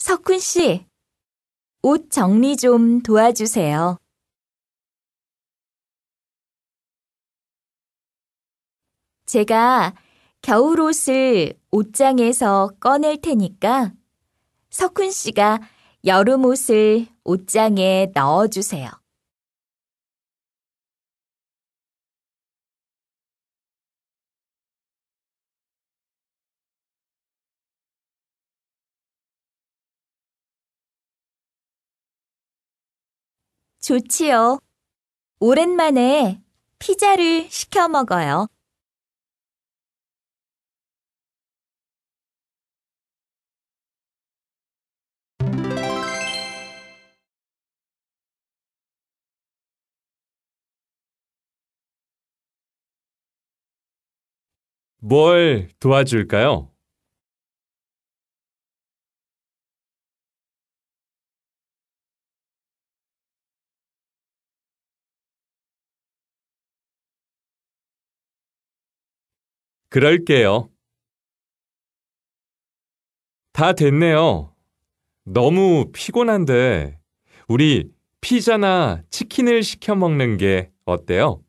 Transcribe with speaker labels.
Speaker 1: 석훈 씨, 옷 정리 좀 도와주세요. 제가 겨울 옷을 옷장에서 꺼낼 테니까 석훈 씨가 여름 옷을 옷장에 넣어주세요.
Speaker 2: 좋지요. 오랜만에 피자를 시켜 먹어요. 뭘 도와줄까요?
Speaker 3: 그럴게요. 다 됐네요. 너무 피곤한데, 우리 피자나 치킨을 시켜 먹는 게 어때요?